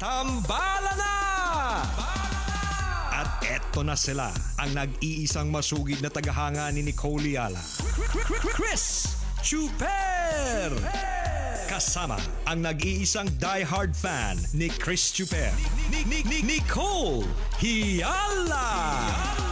Tambala na! At eto na sila, ang nag-iisang masugid na tagahanga ni Nicole Yala. Chris Chuper! Kasama ang nag-iisang diehard fan ni Chris Chuper. Nicole Hiala! Hiala!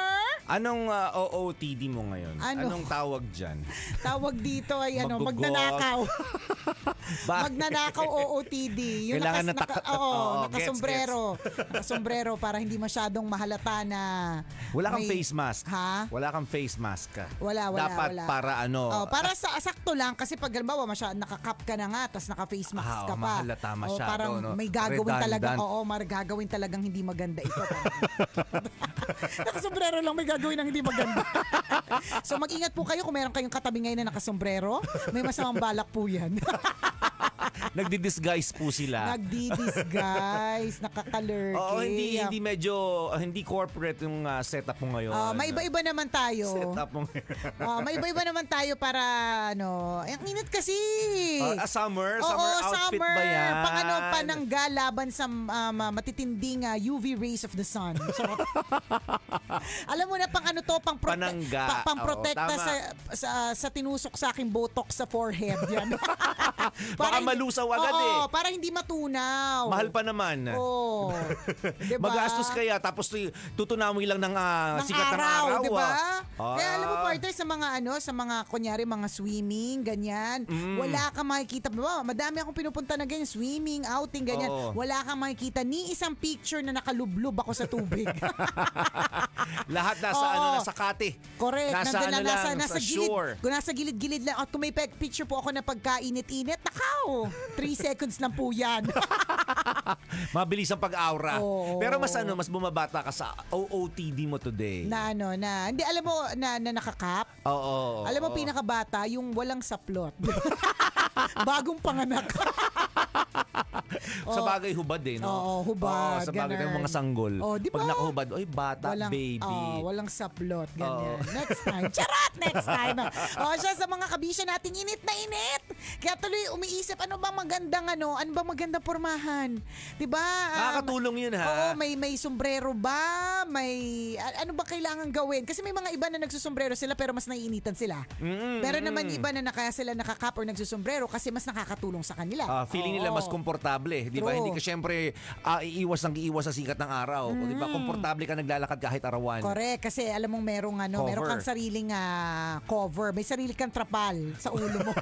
Anong uh, ah, OOTD mo ngayon? Ano? Anong tawag dyan? tawag dito ay ano, magnanakaw. magnanakaw OOTD. Yung Kailangan nakas, naka, naka, oo, oh, nakasombrero. Gets, gets. nakasombrero para hindi masyadong mahalata na Wala kang may, face mask. Ha? Wala kang face mask. Ka. Wala, wala, Dapat wala. para ano. Oh, para sa sakto lang kasi pag halimbawa masyad, nakakap ka na nga tapos naka-face mask ah, ka pa. Mahalata masyado. Oh, parang no? may gagawin Redundant. talaga. Oo, oh, oh, gagawin talagang hindi maganda ito. Nakasombrero lang may gagawin ng hindi maganda. so mag-ingat po kayo kung meron kayong katabi ngayon na nakasombrero. May masamang balak po yan. nagdi-disguise po sila. Nagdi-disguise, nakakalurky. Oo, hindi, hindi medyo, hindi corporate yung uh, setup mo ngayon. Uh, may iba-iba naman tayo. Setup mo ngayon. uh, may iba-iba naman tayo para, ano, ang init kasi. Uh, uh, summer? Oo, summer outfit summer, ba yan? Pang ano, panangga laban sa um, matitinding uh, UV rays of the sun. Alam mo na pang ano to, pang, prote- panangga. Pa- pang protekta oh, sa, sa, sa tinusok sa aking botox sa forehead. Yan. Baka lusaw agad Oo, eh. para hindi matunaw. Mahal pa naman. Oo. diba? Magastos kaya tapos tu- tutunawin lang ng, ah, ng sikat ng araw, araw. di ba? ah. Kaya alam mo ah. partner sa mga ano, sa mga kunyari mga swimming, ganyan, mm. wala kang makikita. Ba, madami akong pinupunta na ganyan, swimming, outing, ganyan. Oo. Wala kang makikita ni isang picture na nakalublob ako sa tubig. Lahat nasa Oo. ano nasa kate. Correct. Nasa Nandun ano na, lang, nasa, nasa, sa gilid, shore. Kung nasa gilid-gilid lang. At kung may picture po ako na pagkainit-init, nakaw. Three seconds lang po yan. Mabilis ang pag-aura. Oo. Pero mas ano, mas bumabata ka sa OOTD mo today. Na ano, na, hindi alam mo, na, na nakakap. Oo. Alam mo, pinakabata, yung walang saplot. bagong panganak. sa oh. bagay hubad eh, no? Oo, oh, hubad. Oh, sa bagay ng mga sanggol. Oh, diba? Pag nakahubad, oy, bata, walang, baby. Oh, walang saplot, ganyan. Oh. Next time. Charot! Next time. oh, oh siya sa mga kabisya natin, init na init. Kaya tuloy umiisip, ano ba magandang ano? Ano ba maganda pormahan? Diba? Um, Nakakatulong yun ha? Oo, oh, may, may sombrero ba? May, ano ba kailangan gawin? Kasi may mga iba na nagsusombrero sila pero mas naiinitan sila. Mm-hmm. Pero naman iba na naka, sila nakakap or nagsusombrero kasi kasi mas nakakatulong sa kanila. Ah, feeling Oo. nila mas komportable, eh, di ba? Hindi ka syempre ah, iiwas ng iiwas sa sikat ng araw. Di ba? Mm. Komportable ka naglalakad kahit arawan. Correct, kasi alam mong merong ano, meron Cover. kang sariling ah, cover, may sarili kang trapal sa ulo mo.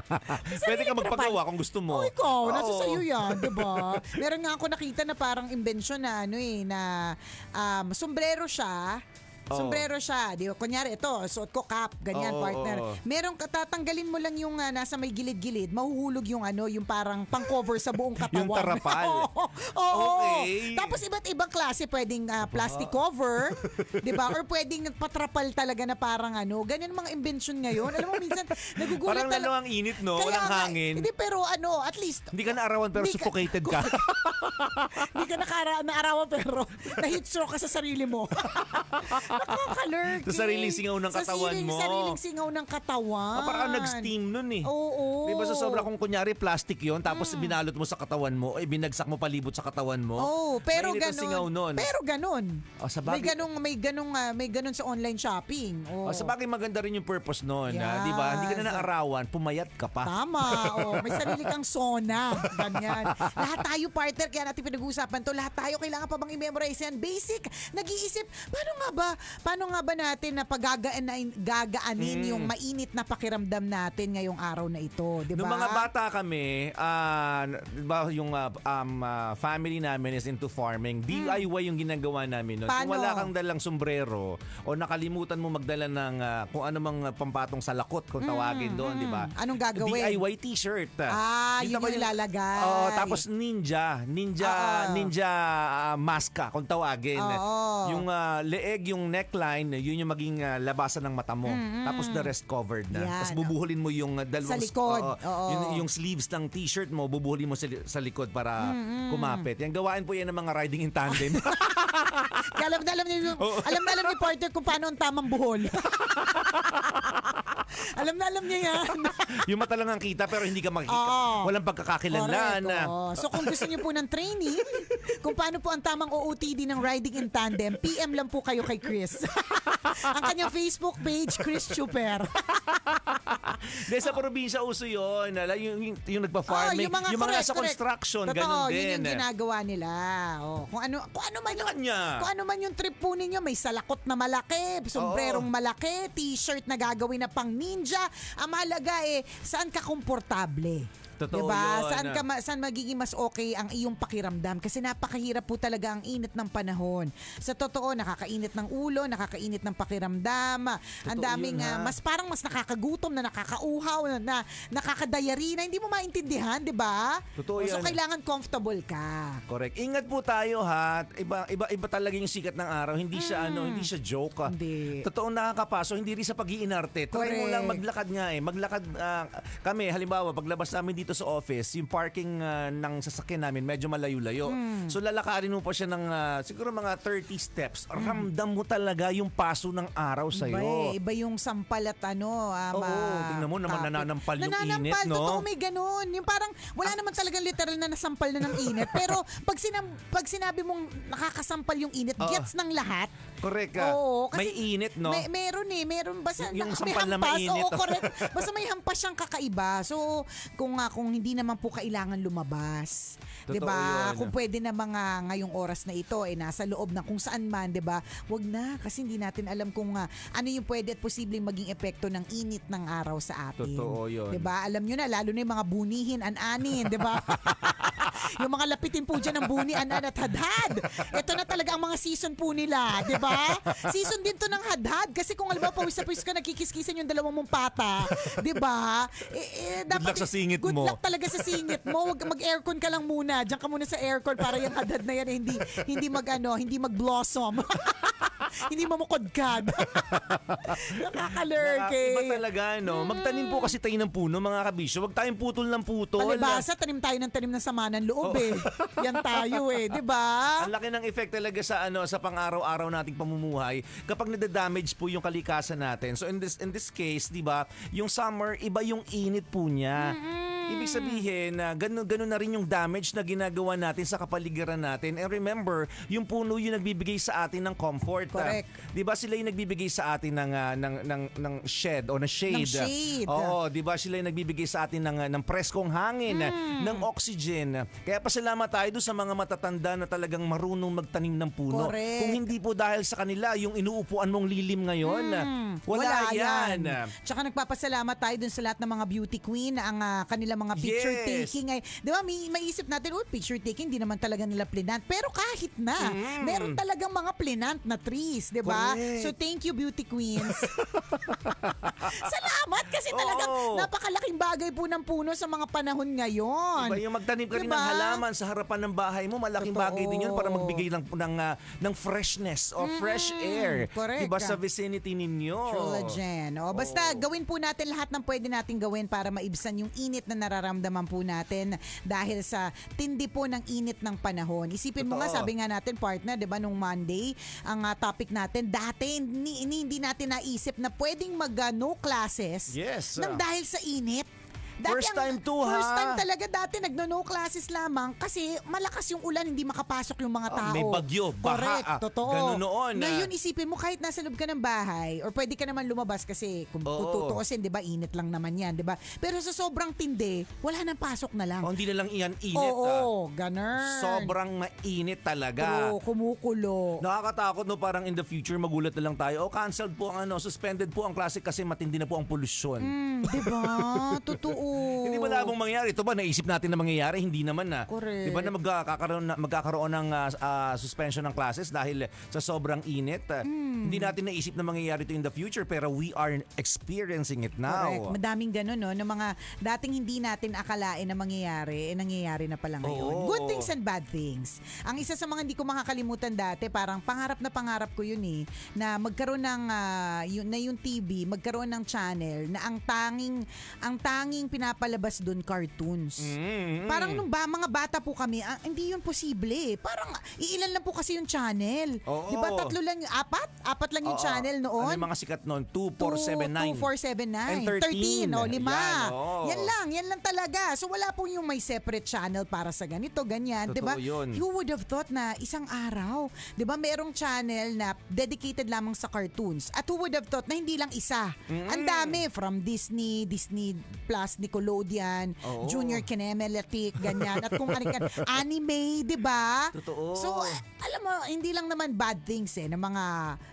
Pwede ka magpagawa kung gusto mo. Oh, ikaw, nasa sa'yo yan, di ba? Meron nga ako nakita na parang imbensyon na ano eh, na um, sombrero siya, Oh. Sombrero siya, di ba? Kunyari, ito, suot ko cap, ganyan, oh, partner. Oh, oh. Merong katatanggalin mo lang yung uh, nasa may gilid-gilid, mahuhulog yung ano, yung parang pang-cover sa buong katawan. yung tarapal. Oo. oh, okay. Tapos iba't ibang klase, pwedeng uh, plastic cover, di ba? Or pwedeng patrapal talaga na parang ano. Ganyan mga invention ngayon. Alam mo, minsan, nagugulat talaga. Parang nalawang init, no? Kaya, Walang hangin. Hindi, pero ano, at least. Hindi ka naarawan pero suffocated ka. Hindi ka nakara- naarawan pero na-heat stroke ka sa sarili mo. Nakakalurky. Sa sariling singaw ng katawan mo. Sa sariling singaw ng katawan. Ah, parang nag-steam nun eh. Oo. oo. Di sa sobra kung kunyari plastic yon tapos mm. binalot mo sa katawan mo, eh, binagsak mo palibot sa katawan mo. Oo, oh, pero ganun. singaw nun. Pero ganun. Oh, ah, sa bagay, may ganung may ganung uh, ah, may ganun sa online shopping. Oh. oh sa bagay maganda rin yung purpose noon, yes. ah, di ba? Hindi ka na naarawan, pumayat ka pa. Tama. oh, may sarili kang sona. Ganyan. lahat tayo partner kaya natin pinag-uusapan to. Lahat tayo kailangan pa bang i-memorize yan. Basic. Nag-iisip, paano nga ba Paano nga ba natin na pagagaanin gagaanin mm. yung mainit na pakiramdam natin ngayong araw na ito, di ba? Noong mga bata kami, uh, diba yung uh, um, uh, family namin is into farming. Mm. DIY yung ginagawa namin noon. Kung wala kang dalang sombrero o nakalimutan mo magdala ng uh, kung ano mang pampatong sa lakot kung hmm, tawagin mm. doon, di ba? Hmm. Anong gagawin? DIY t-shirt. Ah, Dito yun yung ilalagay. oh, tapos ninja, ninja, Uh-oh. ninja uh, maska kung tawagin. uh Yung uh, leeg, yung neckline, yun yung maging uh, labasan ng mata mo. Mm-hmm. Tapos the rest covered na. Yan. Tapos bubuhulin mo yung ah, dalawang... Sa likod. Uh, Yung, yung sleeves ng t-shirt mo, bubuhulin mo sa, sa likod para mm-hmm. kumapit. Yan, gawain po yan ng mga riding in tandem. alam na alam ni, oh. alam, alam ni Porter kung paano ang tamang buhol. alam na alam niya yan. yung mata lang ang kita pero hindi ka makikita. Oo. Walang pagkakakilanlan. So kung gusto niyo po ng training, kung paano po ang tamang OOTD ng riding in tandem, PM lang po kayo kay Chris. ang kanyang Facebook page, Chris Chuper. Dahil sa probinsya uso yun. Ala, Yung, yung, yung nagpa-farming. Oh, yung mga, sa construction, Totoo, ganun din. yun yung eh. ginagawa nila. Oh, kung ano kung ano man ano yung, kanya kung ano man yung trip po ninyo, may salakot na malaki, sombrerong malaki, t-shirt na gagawin na pang ninja. Ang mahalaga eh, saan ka komportable. Totoo diba? yun. Saan, ka, ma- saan magiging mas okay ang iyong pakiramdam? Kasi napakahirap po talaga ang init ng panahon. Sa totoo, nakakainit ng ulo, nakakainit ng pakiramdam. ang daming, uh, mas parang mas nakakagutom na nakakauhaw, na, na nakakadayari na hindi mo maintindihan, di ba? Totoo so, yan. kailangan comfortable ka. Correct. Ingat po tayo ha. Iba, iba, iba talaga yung sikat ng araw. Hindi siya ano, mm. hindi siya joke. Ah. Hindi. Totoo nakakapaso, hindi rin sa pag-iinarte. Try mo lang maglakad nga eh. Maglakad uh, kami halimbawa paglabas namin dito dito sa office, yung parking uh, ng sasakyan namin medyo malayo-layo. Mm. So lalakarin mo pa siya ng uh, siguro mga 30 steps. Mm. Ramdam mo talaga yung paso ng araw sa iyo. Eh, iba, yung sampal at ano. Uh, Oo, oh, tingnan mo naman topic. nananampal yung nananampal, init, no? Nananampal, may ganun. Yung parang wala naman talagang literal na nasampal na ng init. pero pag, sinam, pag sinabi mong nakakasampal yung init, oh. gets ng lahat. Correct ka. Oo, kasi may init, no? May, meron eh. Meron. Basta yung na, sampal may hampas. Na mainit. Oo, correct. Basta may hampas siyang kakaiba. So, kung nga kung hindi naman po kailangan lumabas. 'Di ba? Kung pwede na mga ngayong oras na ito eh nasa loob na kung saan man, 'di ba? Wag na kasi hindi natin alam kung uh, ano yung pwede at posibleng maging epekto ng init ng araw sa atin. Totoo 'yun. 'Di ba? Alam niyo na lalo na yung mga bunihin an-anin, 'di ba? yung mga lapitin po dyan ng buni, anan at hadhad. Ito na talaga ang mga season po nila, di ba? Season din to ng hadhad kasi kung alam mo, pawis na pawis ka, nagkikiskisan yung dalawang mong pata, di ba? Eh, eh, dapat, good luck sa singit good mo. Nalak talaga sa singit mo. Wag mag-aircon ka lang muna. Diyan ka muna sa aircon para yung edad na yan eh, hindi hindi magano, hindi mag-blossom. hindi mamukod ka. Nakakalurk eh. Iba talaga, no? Hmm. Magtanim po kasi tayo ng puno, mga kabisyo. Huwag tayong putol ng putol. Palibasa, tanim tayo ng tanim ng sama ng loob oh. eh. Yan tayo eh, di ba? Ang laki ng effect talaga sa ano sa pang-araw-araw nating pamumuhay kapag nadadamage po yung kalikasan natin. So in this in this case, di ba, yung summer, iba yung init po niya. Mm-mm. Ibig sabihin na ganun, ganun na rin yung damage na ginagawa natin sa kapaligiran natin. And remember, yung puno yung nagbibigay sa atin ng comfort. Correct. 'Di ba sila yung nagbibigay sa atin ng uh, ng ng ng shed o na shade. Ng shade. Oo, 'di ba sila yung nagbibigay sa atin ng ah, ng preskong hangin, mm. ng oxygen. Kaya pasalamat tayo doon sa mga matatanda na talagang marunong magtanim ng puno. Correct. Kung hindi po dahil sa kanila yung inuupuan mong lilim ngayon, mm. wala, wala yan. yan. Tsaka nagpapasalamat tayo doon sa lahat ng mga beauty queen ang uh, kanilang mga picture yes. taking. Ay, 'Di ba? May maiisip natin, oh, picture taking, hindi naman talaga nila plinant. Pero kahit na, mm. meron talagang mga plinant na tree beauties, di ba? So thank you beauty queens. Salamat kasi talaga napakalaking bagay po ng puno sa mga panahon ngayon. Diba, yung magtanim ka rin Diba? ng halaman sa harapan ng bahay mo, malaking Totoo. bagay din yun para magbigay lang po ng, ah, ng freshness or mm-hmm. fresh air. correct. Diba sa vicinity ninyo? Collagen. O, basta Oo. gawin po natin lahat ng pwede nating gawin para maibsan yung init na nararamdaman po natin dahil sa tindi po ng init ng panahon. Isipin mo nga, sabi nga natin partner, 'di ba nung Monday, ang ah, top topic natin, dati hindi, hindi natin naisip na pwedeng mag-no classes yes, uh, ng ah. dahil sa init. Dati first ang, time to ha. First time talaga dati nagno-no classes lamang kasi malakas yung ulan hindi makapasok yung mga ah, tao. Oh, may bagyo, baha. Correct, ah, totoo. Ganun noon. Ah. Ngayon isipin mo kahit nasa loob ka ng bahay or pwede ka naman lumabas kasi kung oh. tutuusin, 'di ba, init lang naman 'yan, 'di ba? Pero sa sobrang tindi, wala nang pasok na lang. Oh, hindi na lang iyan init. Oo, oh, oh, ganun. Sobrang mainit talaga. Oo, kumukulo. Nakakatakot no parang in the future magulat na lang tayo. Oh, canceled po ang ano, suspended po ang klase kasi matindi na po ang pollution. Mm, 'Di ba? Totoo hindi malabong mangyari? Ito ba, naisip natin na mangyayari? Hindi naman na. Ah. Correct. Di ba na magkakaroon, na, magkakaroon ng uh, uh, suspension ng classes dahil sa sobrang init? mm. Hindi natin naisip na mangyayari ito in the future pero we are experiencing it now. Correct. Madaming ganun, no? Ng mga dating hindi natin akalain na mangyayari, eh, nangyayari na pala ngayon. Oo. Good things and bad things. Ang isa sa mga hindi ko makakalimutan dati, parang pangarap na pangarap ko yun eh, na magkaroon ng, uh, yun, na yung TV, magkaroon ng channel na ang tanging, ang tanging pinapalabas doon cartoons. Mm-hmm. Parang nung ba, mga bata po kami, ah, hindi yun posible. Eh. Parang iilan lang po kasi yung channel. Oo. Di ba tatlo lang, apat? Apat lang yung Oo. channel noon. Ano yung mga sikat noon? 2479. 2479. 13. 13 oh, lima. Yan, oo. yan lang, yan lang talaga. So wala pong yung may separate channel para sa ganito, ganyan. Di ba? You would have thought na isang araw, di ba merong channel na dedicated lamang sa cartoons. At who would have thought na hindi lang isa. Ang dami, from Disney, Disney Plus, Nickelodeon, Oo. Junior Kinemelatik, ganyan. At kung anong anime, di ba? Totoo. So, alam mo, hindi lang naman bad things eh, ng mga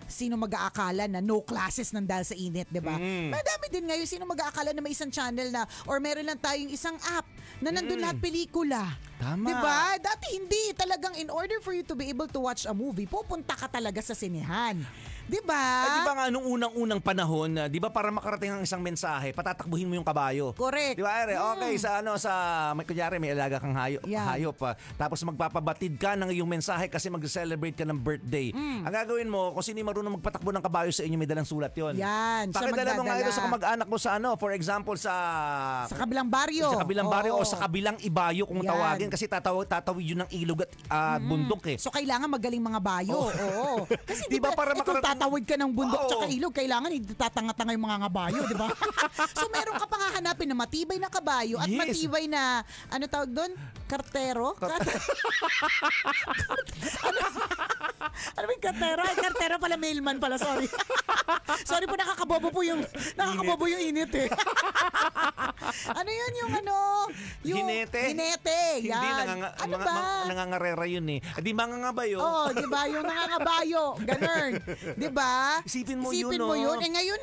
sino mag-aakala na no classes nang dahil sa init, di ba? Mm. Madami din ngayon, sino mag-aakala na may isang channel na, or meron lang tayong isang app na nandun mm. lahat pelikula. Tama. Diba? Dati hindi. Talagang in order for you to be able to watch a movie, pupunta ka talaga sa sinehan. 'Di ba? Eh, 'Di ba nga nung unang-unang panahon, ah, 'di ba para makarating ang isang mensahe, patatakbuhin mo yung kabayo. Correct. 'Di ba? Ere, hmm. okay sa ano sa may kunyari may alaga kang hayop. Yeah. hayop. ah, tapos magpapabatid ka ng iyong mensahe kasi mag-celebrate ka ng birthday. Hmm. Ang gagawin mo, kung sino yung marunong magpatakbo ng kabayo sa inyo, may dalang sulat 'yon. Yan, siya Pakidala mo nga ito sa kamag-anak mo sa ano, for example sa Sa kabilang baryo. sa kabilang baryo o sa kabilang ibayo kung Yan. tawagin kasi tataw tatawid yun ng ilog at ah, hmm. bundok eh. So kailangan magaling mga bayo. Oo. Kasi Di ba para makarating Tatawid ka ng bundok oh. tsaka ilog, kailangan itatanga-tanga yung mga ngabayo, di ba? so meron ka pang hahanapin na matibay na kabayo at yes. matibay na, ano tawag doon? Kartero? Kartero. ano, ano ba yung kartero? Ay, kartero pala, mailman pala, sorry. sorry po, nakakabobo po yung, nakakabobo yung init eh. ano yun yung ano? Yung, hinete. Hinete, Hindi, yan. Nanganga, ano mga, ba? Mga, nangangarera yun eh. eh di mangangabayo. Oo, oh, di ba? Yung nangangabayo, ganun. Di ba? Isipin mo Isipin yun, mo no? Oh. yun. Eh ngayon,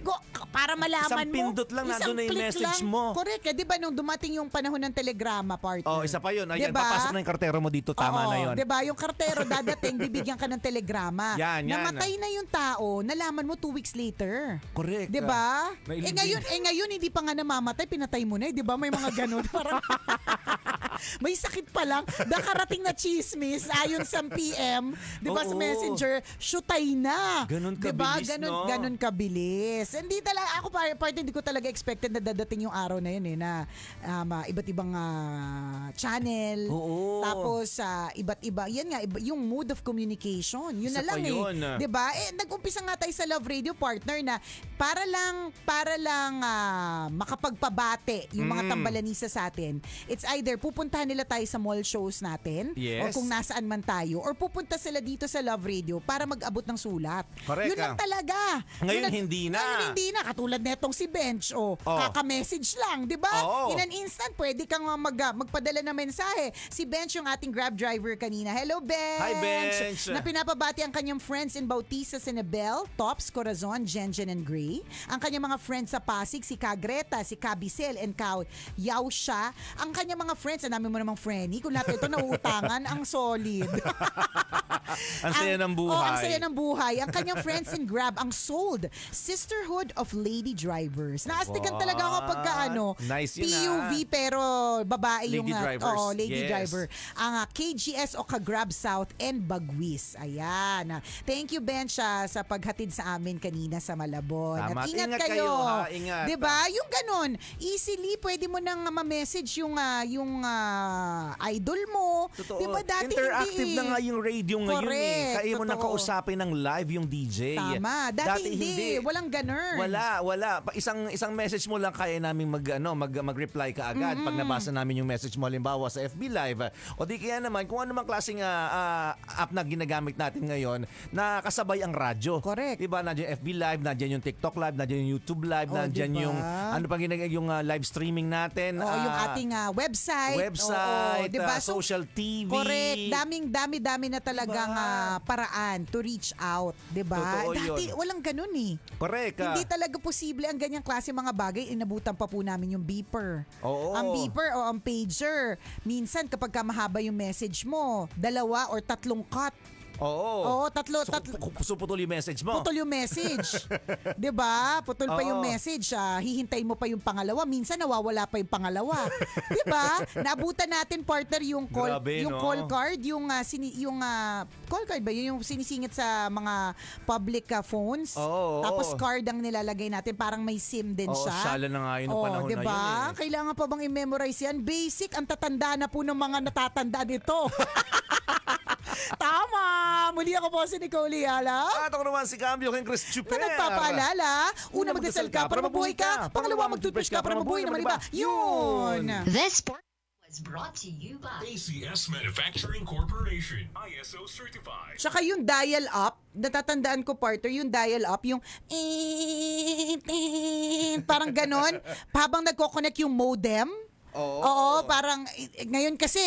Go, para malaman Isang mo. pindot lang, nandun na yung click message mo. Correct. Eh, di ba nung dumating yung panahon ng telegrama, partner? Oh, isa pa yun. Ayan, diba? papasok na yung kartero mo dito. Tama Oo, na yun. Di ba? Yung kartero dadating, bibigyan ka ng telegrama. Yan, yan. Namatay na yung tao, nalaman mo two weeks later. Correct. Di ba? Eh ngayon, eh ngayon, hindi pa nga namamatay, pinatay mo na eh. Di ba? May mga ganun. Parang, may sakit pa lang. Nakarating na chismis ayon sa PM, 'di ba sa Oo. Messenger, shootay na. Ganun kabilis, Ganun, no? ganun kabilis. Yes, hindi talaga ako part, part hindi ko talaga expected na dadating yung araw na yun eh na um, uh, iba't ibang uh, channel. Oo. Tapos uh, iba't iba. Yan nga iba, yung mode of communication. Yun Isa na lang eh. Yun. 'Di ba? Eh nag-umpisa nga tayo sa Love Radio partner na para lang para lang uh, makapagpabate yung mga mm. tambalanisa sa atin. It's either pupuntahan nila tayo sa mall shows natin yes. o kung nasaan man tayo or pupunta sila dito sa Love Radio para mag-abot ng sulat. Correct. Yun lang talaga. Ngayon yun lang, hindi na. Ngayon hindi na. Katulad netong si Bench, o oh, oh. kaka-message lang, di ba? Oh. In an instant, pwede kang mag, magpadala ng mensahe. Si Bench yung ating Grab driver kanina. Hello, Bench! Hi, Bench! Na pinapabati ang kanyang friends in Bautista, Sinabel, Tops, Corazon, Jenjen, and Gray. Ang kanyang mga friends sa Pasig, si Kagreta, si Kabisel, and Kao Yausha. Ang kanyang mga friends, ang dami mo namang friendy. Kung lahat ito nauutangan, ang solid. ang saya ng buhay. Oh, ang saya ng buhay. Ang kanyang friends in Grab, ang sold. Sisterhood Brotherhood of Lady Drivers. Naastigan What? talaga ako pagka ano, Nice PUV ah. pero babae Lady yung ah, drivers. Oo, lady Yes. driver. Ang ah, KGS o Grab South and Bagwis. Ayan. Ah. Thank you Bench ah, sa paghatid sa amin kanina sa Malabon. Tama. At ingat, Ingat kayo, ha? Ingat. 'Di diba? Yung ganun, easily pwede mo nang ah, ma-message yung ah, yung ah, idol mo. Totoo. 'Di diba dati Interactive hindi, na nga eh. yung radio ngayon eh. Kaya mo nang kausapin ng live yung DJ. Tama. Dati, hindi. Walang ganun concern. Wala, wala. Pa- Isang isang message mo lang kaya namin mag ano, mag mag-reply ka agad pag nabasa namin yung message mo halimbawa sa FB Live. O di kaya naman kung ano mang klaseng ah, ah, app na ginagamit natin ngayon na kasabay ang radyo. Correct. ba? Diba, nandiyan yung FB Live, nandiyan yung TikTok Live, nandiyan yung YouTube Live, Oh, nandiyan diba? yung ano pang ginag yung ah, live streaming natin. Oo, oh, yung ah, ating ah, website. website, Oo, diba? ah, social TV. Correct. Daming dami dami na talagang Diba? ah, paraan to reach out, 'di ba? Dati yun. walang ganun eh. Correct. Hindi ah hindi talaga posible ang ganyang klase mga bagay. Inabutan pa po namin yung beeper. Oo. Ang beeper o ang pager. Minsan kapag ka mahaba yung message mo, dalawa or tatlong cut Oo. Oo, tatlo. So, tatlo. so putol yung message mo. Putol yung message. 'Di ba? Putol pa yung message. Ah, hihintay mo pa yung pangalawa. Minsan nawawala pa yung pangalawa. 'Di ba? Naabutan natin partner yung call, Grabe, yung no? call card, yung ah, sini, yung ah, call card ba? Yun yung sinisingit sa mga public ah, phones. Oo, Tapos card ang nilalagay natin, parang may SIM din Oo, siya. syala na nga yun ng panahon na diba? yun eh. Kailangan pa bang i-memorize yan? Basic, ang tatanda na po ng mga natatanda nito. Tama! Muli ako po si Nicole Liala. At ako naman si Cambio King Chris Chuper. Na nagpapaalala, una magdasal ka para mabuhay ka, pangalawa mag-toothbrush ka para mabuhay naman iba. Yun! This sport is brought to you by ACS Manufacturing Corporation, ISO certified. Tsaka yung dial up, natatandaan ko partner, yung dial up, yung parang ganon, habang nagko-connect yung modem. Oo. Oo, parang eh, ngayon kasi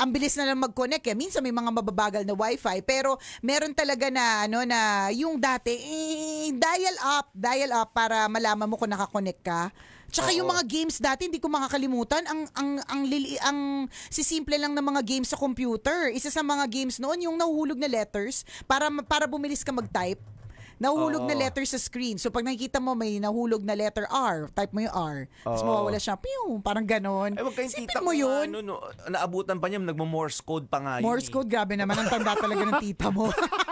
ang bilis na lang mag-connect eh. Minsan may mga mababagal na wifi pero meron talaga na ano na yung dati eh, dial up, dial up para malaman mo kung nakakonect ka. Tsaka yung mga games dati hindi ko makakalimutan ang ang ang lili ang sisimple lang ng mga games sa computer. Isa sa mga games noon yung nahuhulog na letters para para bumilis ka mag-type. Nahuhulog na letter sa screen. So pag nakikita mo may nahulog na letter R, type mo yung R. Tapos Oo. mawawala siya. Pew! Parang ganon. Eh, kayong tita mo yun. Ano, no, naabutan pa niya, nagmo-morse code pa nga yun. Morse code, eh. grabe naman. Ang tanda talaga ng tita mo.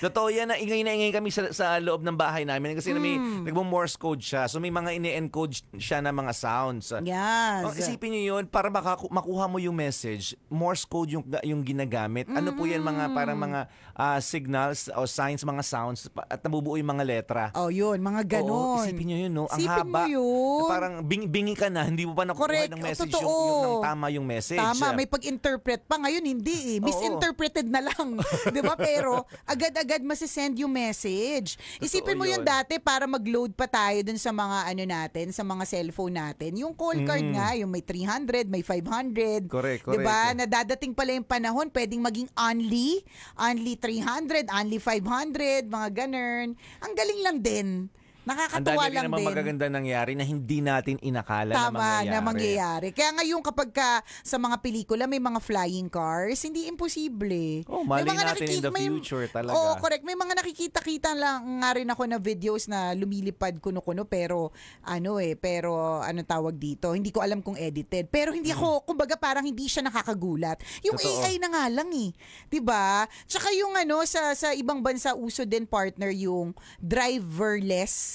Totoo yan, ingay na ingay kami sa, sa loob ng bahay namin kasi mm. may hmm. nagmo-morse code siya. So may mga ini-encode siya na mga sounds. Yes. Oh, isipin niyo yun, para maka, makuha mo yung message, morse code yung, yung ginagamit. Ano mm. po yan mga parang hmm. mga uh, signals o signs, mga sounds at nabubuo yung mga letra. Oh, yun, mga ganon. Oo, isipin niyo yun, no? Ang isipin haba. Yun. Parang bing, bingi ka na, hindi mo pa nakuha Correct. ng oh, message oh, yung, yung, tama yung message. Tama, may pag-interpret pa. Ngayon, hindi eh. Misinterpreted na lang. di ba? Pero agad-agad agad masisend yung message. Isipin mo yun. dati para mag-load pa tayo dun sa mga ano natin, sa mga cellphone natin. Yung call card mm. nga, yung may 300, may 500. Correct, correct. Diba? Nadadating pala yung panahon, pwedeng maging only, only 300, only 500, mga ganern. Ang galing lang din. Nakakatuwa lang din. Ang dami rin magaganda nangyari na hindi natin inakala Tama, na mangyayari. Tama, na mangyayari. Kaya ngayon kapag ka, sa mga pelikula may mga flying cars, hindi imposible. Oh, mali may mga natin nakiki- in the future may, talaga. Oo, oh, correct. May mga nakikita-kita lang nga rin ako na videos na lumilipad kuno-kuno pero ano eh, pero ano tawag dito, hindi ko alam kung edited. Pero hindi ako, hmm. kumbaga parang hindi siya nakakagulat. Yung Totoo. AI na nga lang eh. 'Di ba? Tsaka yung ano sa sa ibang bansa uso din partner yung driverless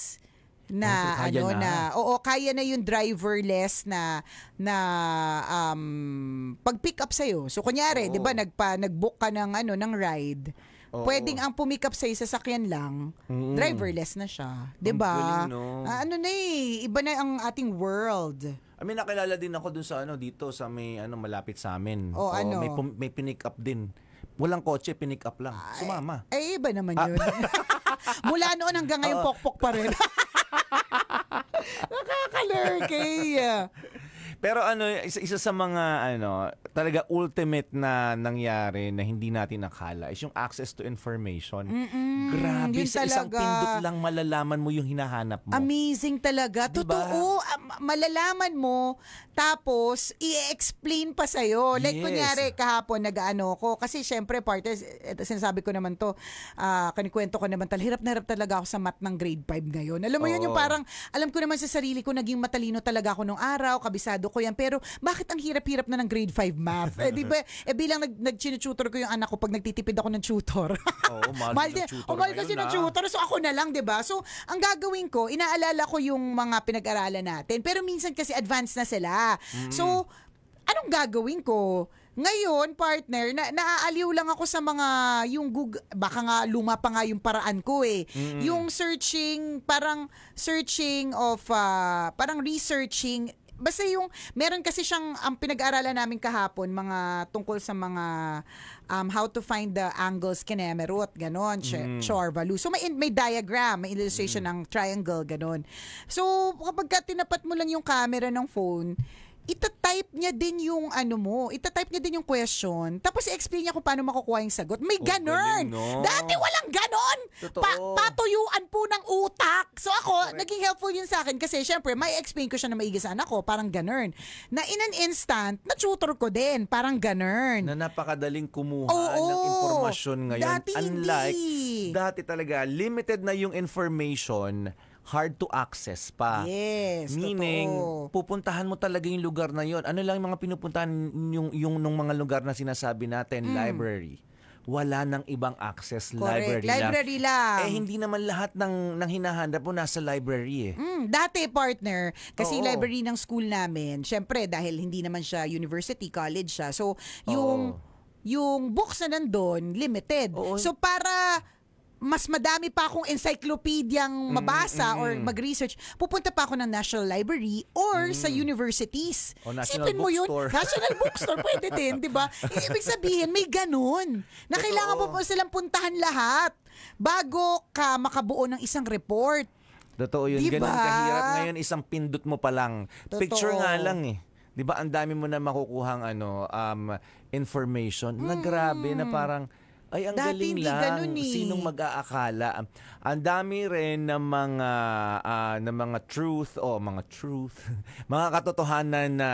na kaya ano na. na oo kaya na yung driverless na na um pag pick up sa iyo so kunyari 'di ba nagpa nagbook ka ng ano ng ride Oo. Pwedeng ang pumick up sa sasakyan lang, mm driverless na siya. 'Di ba? no? Ah, ano na eh, iba na ang ating world. I mean, nakilala din ako dun sa ano dito sa may ano malapit sa amin. Oh, Oo, ano? May, pum- may pinick up din. Walang kotse, pinick up lang. Sumama. Eh, iba naman ah. yun. Mula noon hanggang ngayon, pokpok pa rin. Nakakalurkey. Pero ano, isa, isa sa mga ano, talaga ultimate na nangyari na hindi natin nakala is yung access to information. Mm-mm, Grabe, sa isang pindot lang malalaman mo yung hinahanap mo. Amazing talaga. Diba? Totoo, malalaman mo, tapos i-explain pa sa'yo. Like Yes. kunyari, kahapon nag-ano ko, kasi syempre part ito, eh, sinasabi ko naman to, ah, kanikwento ko naman, talhirap hirap na hirap talaga ako sa math ng grade 5 ngayon. Alam mo yun, yung parang, alam ko naman sa sarili ko, naging matalino talaga ako nung araw, kabisado ko yan. Pero bakit ang hirap-hirap na ng grade 5 math? eh, di ba, eh, bilang nag, nag-tutor ko yung anak ko pag nagtitipid ako ng tutor. Oo, mahal, mahal tutor. Oh, mahal kasi ng ah. tutor. So ako na lang, di ba? So ang gagawin ko, inaalala ko yung mga pinag-aralan natin. Pero minsan kasi advanced na sila. Mm-hmm. So anong gagawin ko? Ngayon, partner, na naaaliw lang ako sa mga yung Google, baka nga luma pa nga yung paraan ko eh. Mm-hmm. Yung searching, parang searching of uh, parang researching basta yung, meron kasi siyang, ang pinag-aaralan namin kahapon, mga tungkol sa mga um, how to find the angles kinemerut, ganon, mm. char value. So may, may diagram, may illustration mm. ng triangle, ganon. So kapag tinapat mo lang yung camera ng phone, itatype niya din yung ano mo, itatype niya din yung question, tapos i-explain niya kung paano makukuha yung sagot. May oh, Galing, no? Dati walang ganun! Pa- patuyuan po ng utak! So ako, Correct. naging helpful yun sa akin kasi syempre, may explain ko siya na maigi sa anak ko, parang ganon. Na in an instant, na-tutor ko din, parang ganon. Na napakadaling kumuha Oo, ng impormasyon ngayon. Dati Unlike, hindi. dati talaga, limited na yung information hard to access pa. Yes, Meaning, totoo. pupuntahan mo talaga yung lugar na yon. Ano lang yung mga pinupuntahan yung, yung nung mga lugar na sinasabi natin, mm. library wala nang ibang access Correct. library, library lang. lang. Eh hindi naman lahat ng ng hinahanda po nasa library eh. Mm, dati partner kasi Oo. library ng school namin. Syempre dahil hindi naman siya university college siya. So yung Oo. yung books na nandoon limited. Oo. So para mas madami pa akong encyclopediang mm, mabasa mm, mm, or mag-research, pupunta pa ako ng National Library or mm. sa universities. O National Sipin mo yun, Bookstore. National Bookstore, pwede din, di ba? Ibig sabihin, may ganun. Na kailangan Totoo. po po silang puntahan lahat bago ka makabuo ng isang report. Totoo yun. Diba? Ganun kahirap. Ngayon, isang pindot mo pa lang. Totoo. Picture nga lang eh. 'Di ba? Ang dami mo na makukuhang ano um information. Na mm. grabe na parang ay, ang Dati galing lang. Ganun, eh. Sinong mag-aakala? Ang dami rin ng mga, uh, ng mga truth, o oh, mga truth, mga katotohanan na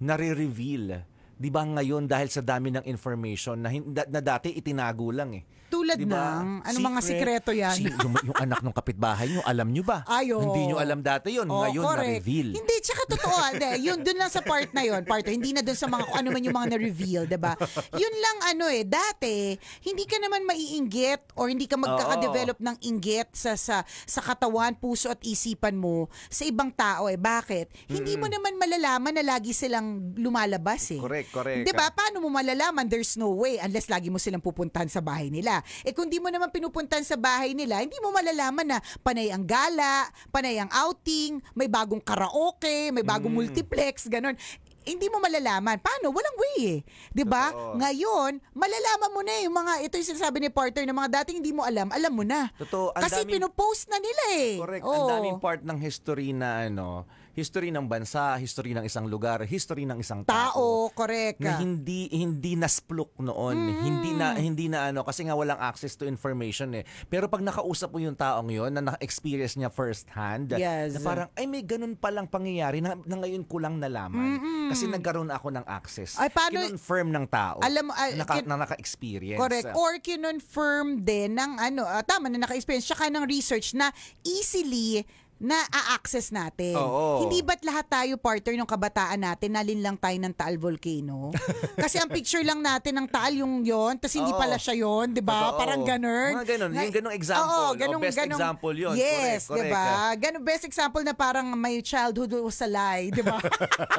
nare-reveal. Di ba ngayon dahil sa dami ng information na, na, na dati itinago lang eh. Tulad diba? ng, ano mga sikreto yan? Si, yung, yung anak ng kapitbahay nyo, alam nyo ba? Ayo. Hindi nyo alam dati yun, oh, ngayon correct. na-reveal. Hindi, tsaka totoo, ah. de, yun, dun lang sa part na yun, part, hindi na dun sa mga kung ano man yung mga na-reveal, ba? Diba? Yun lang ano eh, dati, hindi ka naman maiinggit or hindi ka magkakadevelop oh. ng inggit sa, sa, sa katawan, puso at isipan mo sa ibang tao eh. Bakit? Hindi mo naman malalaman na lagi silang lumalabas eh. Correct, correct. Diba? Paano mo malalaman? There's no way unless lagi mo silang pupuntahan sa bahay nila. Eh kung di mo naman pinupuntan sa bahay nila, hindi mo malalaman na panay ang gala, panay ang outing, may bagong karaoke, may bagong mm. multiplex, ganun hindi mo malalaman. Paano? Walang way eh. 'Di ba? Ngayon, malalaman mo na eh, yung mga ito yung sinasabi ni Porter na mga dating hindi mo alam, alam mo na. Totoo. Kasi daming, pinopost na nila eh. Correct. Oo. Ang daming part ng history na ano, history ng bansa, history ng isang lugar, history ng isang tao. Tao, correct. Na hindi hindi nasplok noon, mm. hindi na hindi na ano kasi nga walang access to information eh. Pero pag nakausap mo yung taong 'yon na na-experience niya first hand, yes. na parang ay may ganun pa lang pangyayari na, na ngayon ko lang nalaman mm-hmm. kasi nagkaroon ako ng access. Ay, paano, kinonfirm ng tao. Alam mo, uh, naka, kin- na naka-experience. Correct. Or kinonfirm din ng ano, uh, tama na naka-experience siya ng research na easily na a-access natin. Oo. Hindi ba't lahat tayo partner ng kabataan natin nalin lang tayo ng Taal Volcano? Kasi ang picture lang natin ng Taal yung yon tapos hindi Oo. pala siya yon di ba? Parang ganun. Mga ganun, yung ganung example, Oo, oh, ganung- o best ganung- example yon. Yes, Correct, di ba? Ganun, best example na parang may childhood was a lie, di ba?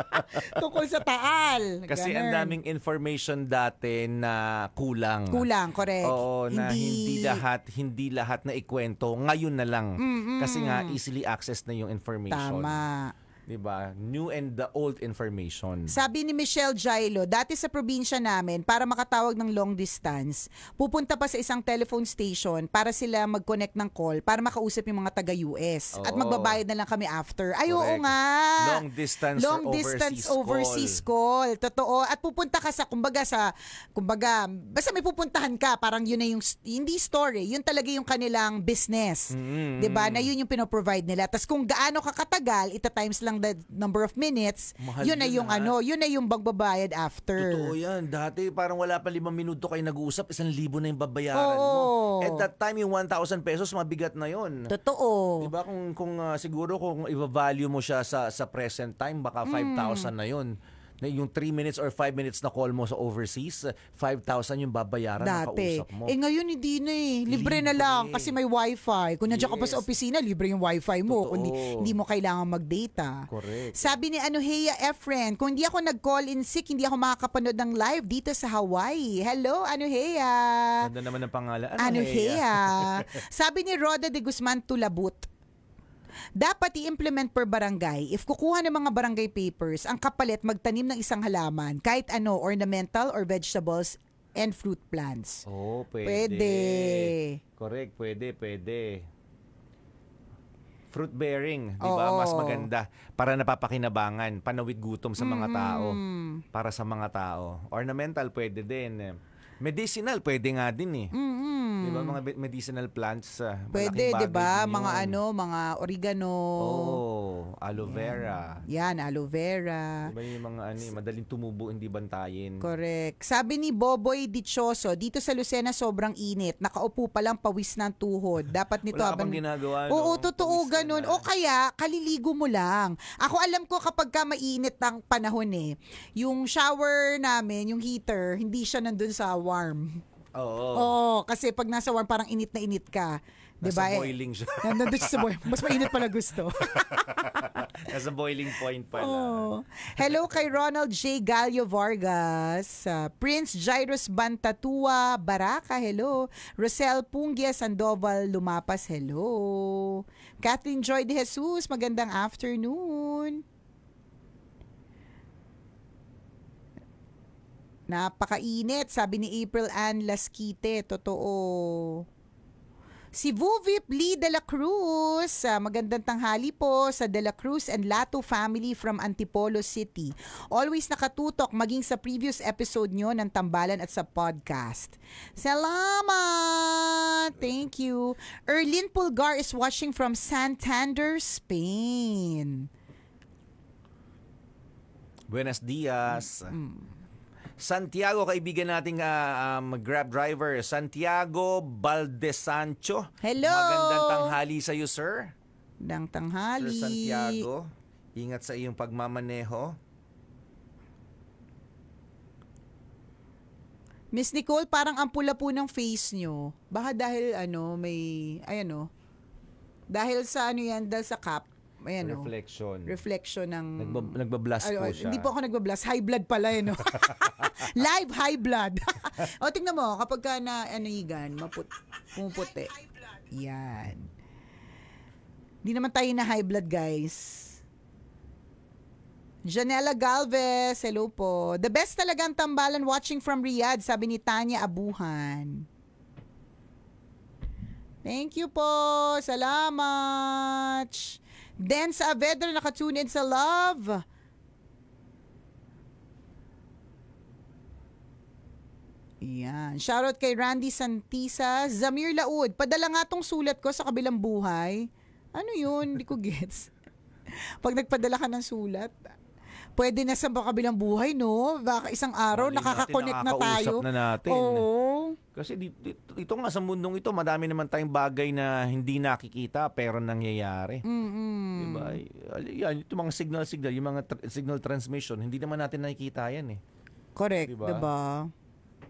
Tungkol sa Taal. Kasi ang daming information dati na kulang. Kulang, correct. Oo, na hindi, lahat hindi lahat na ikwento ngayon na lang. Kasi nga easily access na yung information. Tama. Diba? New and the old information. Sabi ni Michelle Jailo, dati sa probinsya namin para makatawag ng long distance, pupunta pa sa isang telephone station para sila mag-connect ng call para makausap yung mga taga US oo. at magbabayad na lang kami after. Ay Correct. oo nga. Long distance long or distance overseas call. call. Totoo. At pupunta ka sa kumbaga sa kumbaga basta may pupuntahan ka, parang yun na yung hindi story, yun talaga yung kanilang business. Mm-hmm. 'Di ba? Na yun yung pinoprovide nila. Tapos kung gaano ka katagal, ita times lang the number of minutes, Mahal yun na yung ha? Ah. ano, yun na yung bagbabayad after. Totoo yan. Dati parang wala pa limang minuto kayo nag-uusap, isang libo na yung babayaran Oo. mo. At that time, yung 1,000 pesos, mabigat na yun. Totoo. Diba kung, kung uh, siguro kung i-value mo siya sa, sa present time, baka 5,000 hmm. na yun yung 3 minutes or 5 minutes na call mo sa overseas, 5,000 yung babayaran Dati. na kausap mo. Eh ngayon hindi na eh. Libre, libre. na lang kasi may wifi. Kung nandiyan yes. ka pa sa opisina, libre yung wifi mo. Kundi, hindi mo kailangan mag-data. Correct. Sabi ni ano, Heya Efren, kung hindi ako nag-call in sick, hindi ako makakapanood ng live dito sa Hawaii. Hello, ano Ganda naman ang pangalan. Ano, ano Sabi ni Roda de Guzman Tulabut, dapat i-implement per barangay. If kukuha ng mga barangay papers, ang kapalit magtanim ng isang halaman, kahit ano, ornamental or vegetables and fruit plants. Oh, pwede. Pwede. Correct, pwede, pwede fruit bearing, 'di ba? Mas maganda para napapakinabangan, panawid gutom sa mga mm. tao, mm-hmm. para sa mga tao. Ornamental pwede din. Medicinal pwede nga din eh. Mm-hmm. Mm. 'Di mga medicinal plants sa ah, Pwede, 'di ba? Mga ano, mga oregano. Oh, aloe mm. vera. Yan, yan aloe vera. 'Di yung mga ano, madaling tumubo, hindi bantayin. Correct. Sabi ni Boboy Dichoso, dito sa Lucena sobrang init. Nakaupo pa lang pawis ng tuhod. Dapat nito Wala habang ginagawa. Oo, no? totoo pawis ganun. O kaya kaliligo mo lang. Ako alam ko kapag ka mainit ang panahon eh, yung shower namin, yung heater, hindi siya nandun sa warm. Oo. Oo, kasi pag nasa warm, parang init na init ka. Diba? Nasa eh, boiling siya. Nandun siya sa boiling. Mas mainit pala gusto. nasa boiling point pala. Oh. Hello kay Ronald J. Gallo Vargas, uh, Prince Jairus Bantatua Baraka, hello. Rosel Pungia Sandoval Lumapas, hello. Kathleen Joy De Jesus, magandang afternoon. Napakainit, sabi ni April Ann Lasquite. Totoo. Si Vuvip Lee de la Cruz, uh, magandang tanghali po sa De la Cruz and Lato family from Antipolo City. Always nakatutok maging sa previous episode nyo ng Tambalan at sa podcast. Salamat! Thank you. Erlin Pulgar is watching from Santander, Spain. Buenos dias. Mm-hmm. Santiago, kaibigan nating uh, ah, um, ah, grab driver, Santiago Baldesancho. Hello! Magandang tanghali sa iyo, sir. Magandang tanghali. Sir Santiago, ingat sa iyong pagmamaneho. Miss Nicole, parang ang pula po ng face nyo. Baka dahil ano, may, ayan o, oh. dahil sa ano yan, dahil sa cap ayan, oh. reflection. Reflection ng... Nagba, nagbablast po oh, siya. Hindi po ako nagbablast. High blood pala eh, no? Live high blood. o, tingnan mo, kapag ka na, ano higan, maput, pumuputi. Yan. Hindi naman tayo na high blood, guys. Janela Galvez, hello po. The best talaga ang tambalan watching from Riyadh, sabi ni Tanya Abuhan. Thank you po. Salamat. Then sa Avedra, nakatune in sa Love. Yan. Shoutout kay Randy Santisa. Zamir Laud. Padala nga tong sulat ko sa kabilang buhay. Ano yun? Hindi ko gets. Pag nagpadala ka ng sulat, pwede na sa kabilang buhay, no? Baka isang araw, Mali nakaka-connect na tayo. na natin. Oo. Kasi dito, ito nga sa mundong ito, madami naman tayong bagay na hindi nakikita pero nangyayari. Mm-hmm. Diba? Yan, itong mga signal-signal, yung mga tr- signal transmission, hindi naman natin nakikita yan eh. Correct, diba? diba?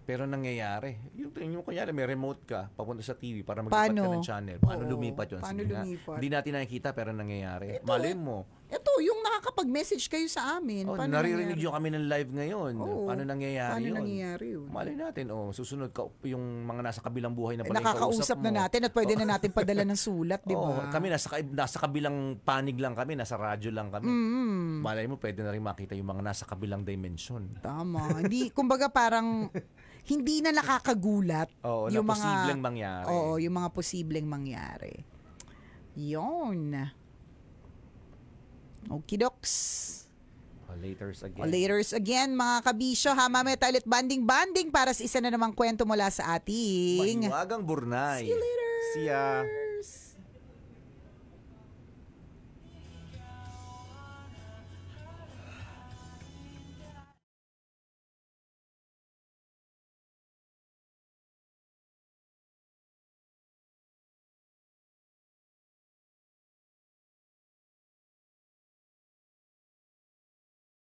Pero nangyayari. Yung, yung kunyari, may remote ka, papunta sa TV para maglipat ka ng channel. Paano Oo. lumipat yun? Paano Sige nga. lumipat? Hindi natin nakikita pero nangyayari. Malay mo, ito, yung nakakapag-message kayo sa amin. Oh, paano naririnig nangyari? yung kami ng live ngayon. Oo, paano nangyayari paano yun? nangyayari yun? Mali natin, oh, susunod ka, yung mga nasa kabilang buhay na pala eh, Nakakausap na natin at pwede na oh. natin padala ng sulat, di ba? Oh, kami nasa, nasa kabilang panig lang kami, nasa radyo lang kami. Mm-hmm. Malay mo, pwede na rin makita yung mga nasa kabilang dimension. Tama. Hindi, kumbaga parang hindi na nakakagulat oo, yung na mga posibleng mangyari. Oo, yung mga posibleng mangyari. Yon. Okidoks. O oh, laters again. Oh, laters again, mga kabisyo ha. Mamaya tayo ulit banding-banding para sa isa na namang kwento mula sa ating... Mahiwagang Burnay. See you later. See ya.